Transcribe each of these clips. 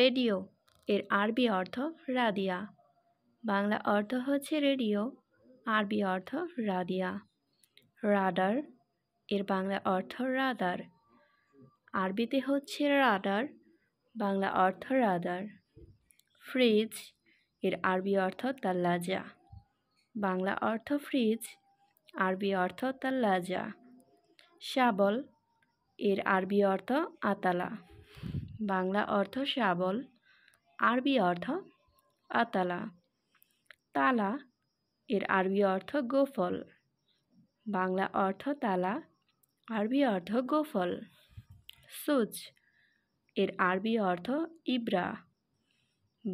radio এর আরবি অর্থ রাদিয়া বাংলা অর্থ হচ্ছে রেডিও আরবি অর্থ রাদিয়া রাডার এর বাংলা অর্থ রাদার আরবিতে হচ্ছে রাডার বাংলা অর্থ রাদার ফ্রিজ এর আরবি অর্থ তাল্লাজা বাংলা অর্থ ফ্রিজ আরবি অর্থ তাল্লাজা শাবল এর আরবি অর্থ আতালা বাংলা অর্থ শাবল আরবি অর্থ আতালা তালা এর আরবি অর্থ গোফল বাংলা অর্থ তালা আরবি অর্থ গোফল সুচ এর আরবি অর্থ ইব্রা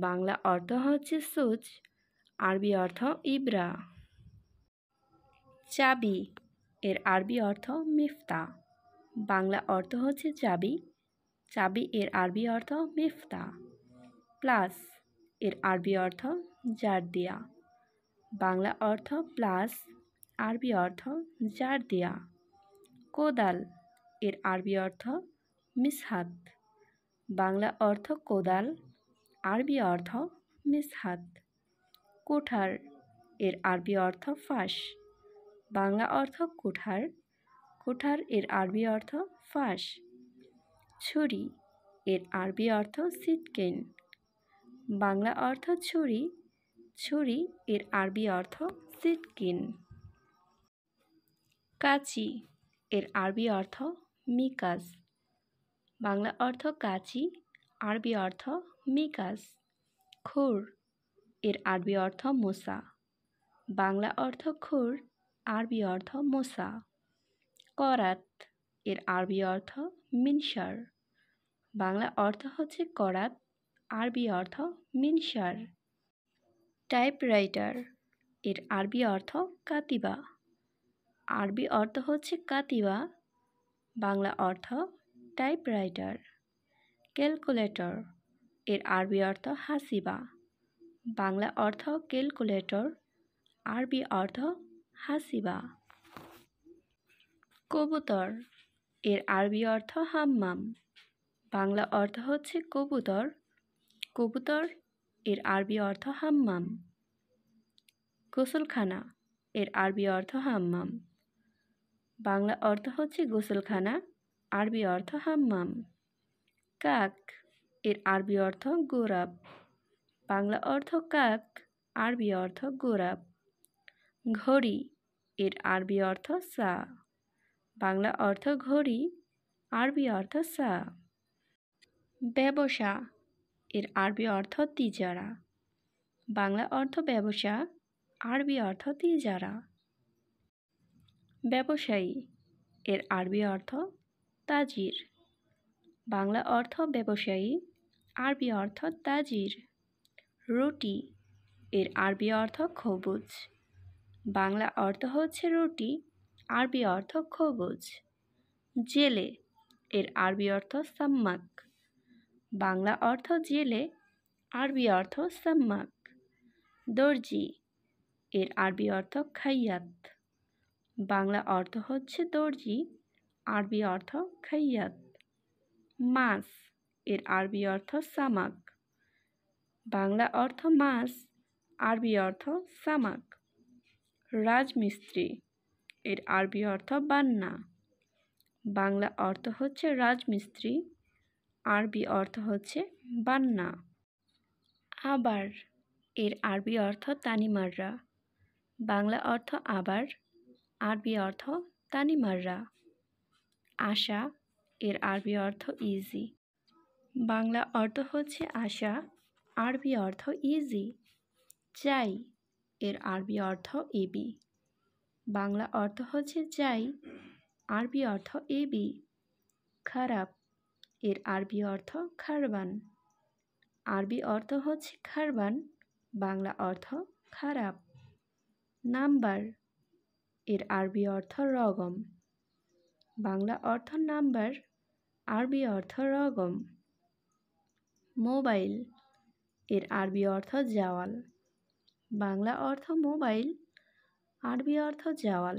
বাংলা অর্থ হচ্ছে সুচ আরবি অর্থ ইব্রা চাবি এর আরবি অর্থ মিফতা বাংলা অর্থ হচ্ছে চাবি চাবি এর আরবি অর্থ মিফতা প্লাস এর আরবি অর্থ জার দিয়া বাংলা অর্থ প্লাস আরবি অর্থ জার দিয়া কোদাল এর আরবি অর্থ মিসহাত বাংলা অর্থ কোদাল আরবি অর্থ মিসহাত কোঠার এর আরবি অর্থ ফাঁস বাংলা অর্থ কোঠার কোঠার এর আরবি অর্থ ফাঁস ছুরি এর আরবি অর্থ সিটকেন বাংলা অর্থ ছুরি ছুরি এর আরবি অর্থ সিটকিন কাচি এর আরবি অর্থ মিকাস বাংলা অর্থ কাচি আরবি অর্থ মিকাস খুর এর আরবি অর্থ মোসা বাংলা অর্থ খুর আরবি অর্থ মোসা করাত এর আরবি অর্থ মিনসার বাংলা অর্থ হচ্ছে করাত আরবি অর্থ মিনসার টাইপরাইটার এর আরবি অর্থ কাতিবা আরবি অর্থ হচ্ছে কাতিবা বাংলা অর্থ টাইপরাইটার ক্যালকুলেটর এর আরবি অর্থ হাসিবা বাংলা অর্থ ক্যালকুলেটর আরবি অর্থ হাসিবা কবুতর এর আরবি অর্থ হাম্মাম বাংলা অর্থ হচ্ছে কবুতর কবুতর এর আরবি অর্থ হাম্মাম গোসলখানা এর আরবি অর্থ হাম্মাম বাংলা অর্থ হচ্ছে গোসলখানা আরবি অর্থ হাম্মাম কাক এর আরবি অর্থ গোরাব বাংলা অর্থ কাক আরবি অর্থ গোরাব ঘড়ি এর আরবি অর্থ সা বাংলা অর্থ ঘড়ি আরবি অর্থ সা ব্যবসা এর আরবি অর্থ তিজারা বাংলা অর্থ ব্যবসা আরবি অর্থ তিজারা ব্যবসায়ী এর আরবি অর্থ তাজির বাংলা অর্থ ব্যবসায়ী আরবি অর্থ তাজির রুটি এর আরবি অর্থ খবুজ বাংলা অর্থ হচ্ছে রুটি আরবি অর্থ খবুজ জেলে এর আরবি অর্থ সাম্মাক বাংলা অর্থ জেলে আরবি অর্থ সাম্মাক দর্জি এর আরবি অর্থ খাইয়াত বাংলা অর্থ হচ্ছে দর্জি আরবি অর্থ খাইয়াত মাস এর আরবি অর্থ সামাক বাংলা অর্থ মাস আরবি অর্থ সামাক রাজমিস্ত্রি এর আরবি অর্থ বান্না বাংলা অর্থ হচ্ছে রাজমিস্ত্রি আরবি অর্থ হচ্ছে বান্না আবার এর আরবি অর্থ তানিমাররা বাংলা অর্থ আবার আরবি অর্থ তানিমাররা আশা এর আরবি অর্থ ইজি বাংলা অর্থ হচ্ছে আশা আরবি অর্থ ইজি চাই এর আরবি অর্থ এবি বাংলা অর্থ হচ্ছে যাই আরবি অর্থ এবি খারাপ এর আরবি অর্থ খারবান আরবি অর্থ হচ্ছে খারবান বাংলা অর্থ খারাপ নাম্বার এর আরবি অর্থ রগম বাংলা অর্থ নাম্বার আরবি অর্থ রগম মোবাইল এর আরবি অর্থ জাওয়াল বাংলা অর্থ মোবাইল আরবি অর্থ জাওয়াল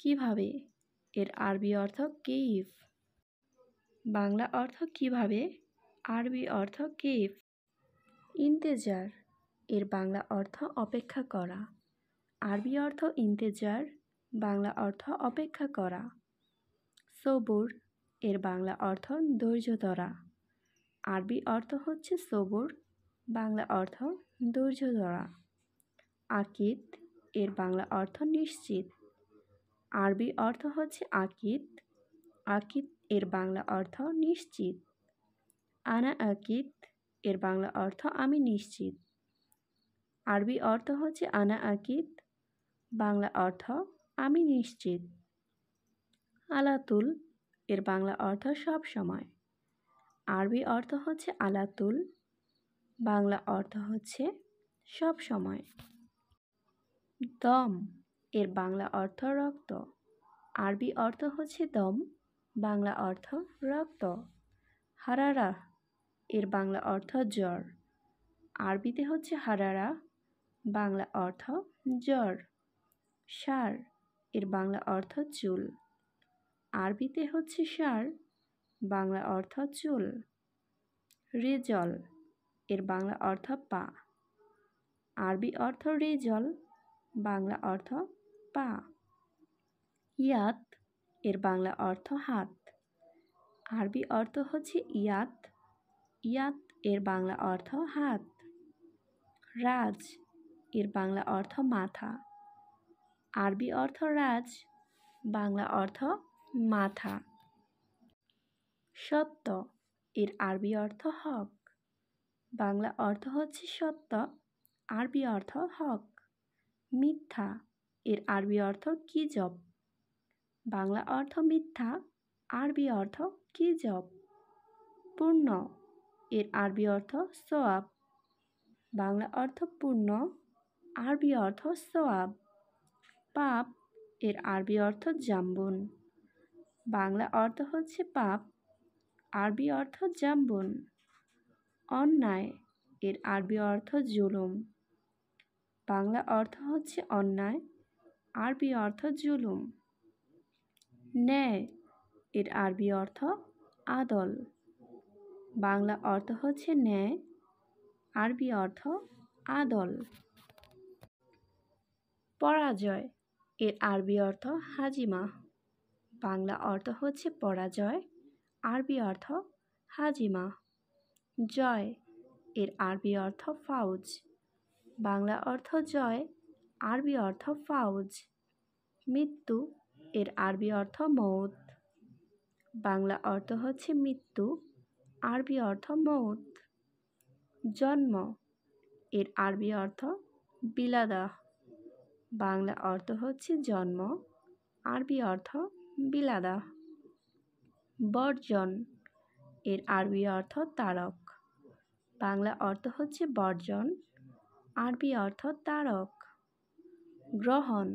কিভাবে এর আরবি অর্থ কেইফ বাংলা অর্থ কিভাবে আরবি অর্থ কেইফ ইন্তেজার এর বাংলা অর্থ অপেক্ষা করা আরবি অর্থ ইন্তেজার বাংলা অর্থ অপেক্ষা করা সবুর এর বাংলা অর্থ ধৈর্য ধরা আরবি অর্থ হচ্ছে সবুর বাংলা অর্থ ধৈর্য ধরা আকিদ এর বাংলা অর্থ নিশ্চিত আরবি অর্থ হচ্ছে আকিদ আকিদ এর বাংলা অর্থ নিশ্চিত আনা আকিদ এর বাংলা অর্থ আমি নিশ্চিত আরবি অর্থ হচ্ছে আনা আকিদ বাংলা অর্থ আমি নিশ্চিত আলাতুল এর বাংলা অর্থ সব সময় আরবি অর্থ হচ্ছে আলাতুল বাংলা অর্থ হচ্ছে সব সময় দম এর বাংলা অর্থ রক্ত আরবি অর্থ হচ্ছে দম বাংলা অর্থ রক্ত হারারা এর বাংলা অর্থ জ্বর আরবিতে হচ্ছে হারারা বাংলা অর্থ জ্বর সার এর বাংলা অর্থ চুল আরবিতে হচ্ছে সার বাংলা অর্থ চুল রেজল এর বাংলা অর্থ পা আরবি অর্থ রেজল বাংলা অর্থ পা ইয়াত এর বাংলা অর্থ হাত আরবি অর্থ হচ্ছে ইয়াত ইয়াত এর বাংলা অর্থ হাত রাজ এর বাংলা অর্থ মাথা আরবি অর্থ রাজ বাংলা অর্থ মাথা সত্য এর আরবি অর্থ হক বাংলা অর্থ হচ্ছে সত্য আরবি অর্থ হক মিথ্যা এর আরবি অর্থ কি জব বাংলা অর্থ মিথ্যা আরবি অর্থ কি জব পূর্ণ এর আরবি অর্থ সোয়াব বাংলা অর্থ পূর্ণ আরবি অর্থ সোয়াব পাপ এর আরবি অর্থ জাম্বুন বাংলা অর্থ হচ্ছে পাপ আরবি অর্থ জাম্বুন অন্যায় এর আরবি অর্থ জুলুম বাংলা অর্থ হচ্ছে অন্যায় আরবি অর্থ জুলুম ন্যায় এর আরবি অর্থ আদল বাংলা অর্থ হচ্ছে ন্যায় আরবি অর্থ আদল পরাজয় এর আরবি অর্থ হাজিমা বাংলা অর্থ হচ্ছে পরাজয় আরবি অর্থ হাজিমা জয় এর আরবি অর্থ ফাউজ বাংলা অর্থ জয় আরবি অর্থ ফাউজ মৃত্যু এর আরবি অর্থ মৌত বাংলা অর্থ হচ্ছে মৃত্যু আরবি অর্থ মৌত জন্ম এর আরবি অর্থ বিলাদাহ বাংলা অর্থ হচ্ছে জন্ম আরবি অর্থ বিলাদাহ বর্জন এর আরবি অর্থ তারক বাংলা অর্থ হচ্ছে বর্জন আরবি অর্থ তারক গ্রহণ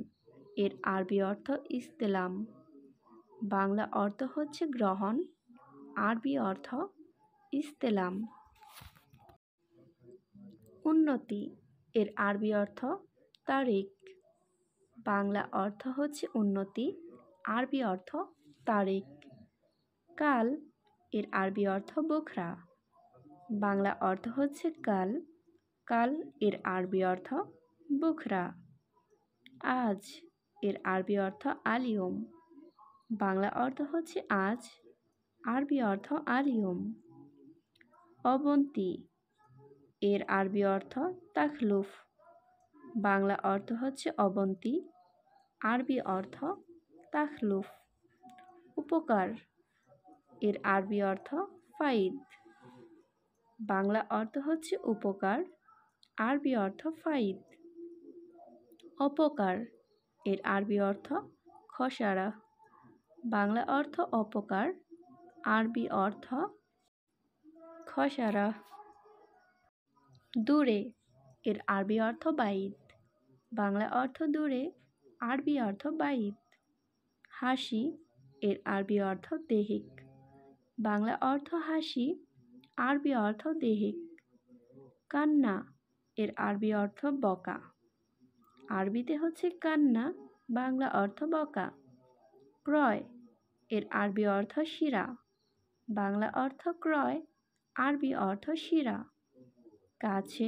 এর আরবি অর্থ ইস্তেলাম বাংলা অর্থ হচ্ছে গ্রহণ আরবি অর্থ ইস্তেলাম উন্নতি এর আরবি অর্থ তারিক বাংলা অর্থ হচ্ছে উন্নতি আরবি অর্থ তারিক কাল এর আরবি অর্থ বোখরা বাংলা অর্থ হচ্ছে কাল কাল এর আরবি অর্থ বুখরা আজ এর আরবি অর্থ আলিয়ম বাংলা অর্থ হচ্ছে আজ আরবি অর্থ আলিয়ম অবন্তী এর আরবি অর্থ তাখলুফ বাংলা অর্থ হচ্ছে অবন্তী আরবি অর্থ তাখলুফ উপকার এর আরবি অর্থ ফাইদ বাংলা অর্থ হচ্ছে উপকার আরবি অর্থ ফাইদ অপকার এর আরবি অর্থ খসারা বাংলা অর্থ অপকার আরবি অর্থ খসারা দূরে এর আরবি অর্থ বাইত বাংলা অর্থ দূরে আরবি অর্থ বাইত হাসি এর আরবি অর্থ দেহিক বাংলা অর্থ হাসি আরবি অর্থ দেহিক কান্না এর আরবি অর্থ বকা আরবিতে হচ্ছে কান্না বাংলা অর্থ বকা ক্রয় এর আরবি অর্থ শিরা বাংলা অর্থ ক্রয় আরবি অর্থ শিরা কাছে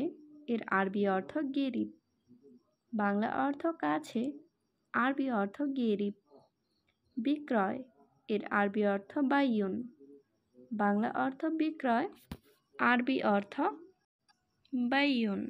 এর আরবি অর্থ গেরিব বাংলা অর্থ কাছে আরবি অর্থ গেরিব বিক্রয় এর আরবি অর্থ বায়ুন বাংলা অর্থ বিক্রয় আরবি অর্থ বায়ুন